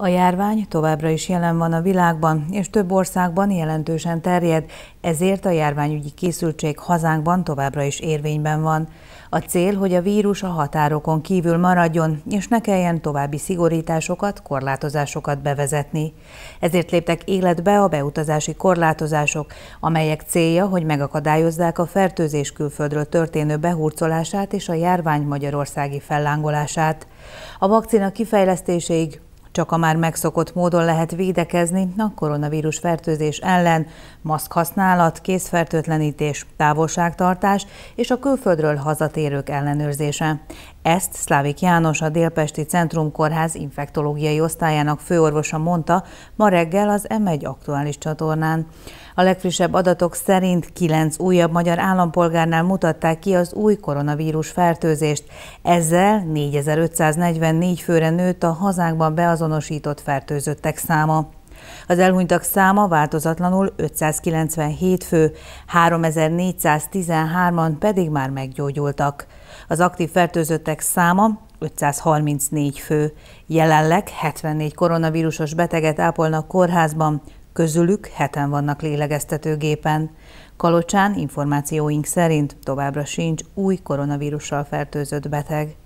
A járvány továbbra is jelen van a világban, és több országban jelentősen terjed, ezért a járványügyi készültség hazánkban továbbra is érvényben van. A cél, hogy a vírus a határokon kívül maradjon, és ne kelljen további szigorításokat, korlátozásokat bevezetni. Ezért léptek életbe a beutazási korlátozások, amelyek célja, hogy megakadályozzák a fertőzés külföldről történő behurcolását és a járvány magyarországi fellángolását. A vakcina kifejlesztéséig csak a már megszokott módon lehet védekezni a koronavírus fertőzés ellen, maszk használat, készfertőtlenítés, távolságtartás és a külföldről hazatérők ellenőrzése. Ezt Szlávik János, a Délpesti Centrum Kórház infektológiai osztályának főorvosa mondta ma reggel az M1 aktuális csatornán. A legfrissebb adatok szerint kilenc újabb magyar állampolgárnál mutatták ki az új koronavírus fertőzést. Ezzel 4544 főre nőtt a hazánkban beazonosított fertőzöttek száma. Az elhunytak száma változatlanul 597 fő, 3413-an pedig már meggyógyultak. Az aktív fertőzöttek száma 534 fő. Jelenleg 74 koronavírusos beteget ápolnak kórházban, közülük heten vannak lélegeztetőgépen. Kalocsán információink szerint továbbra sincs új koronavírussal fertőzött beteg.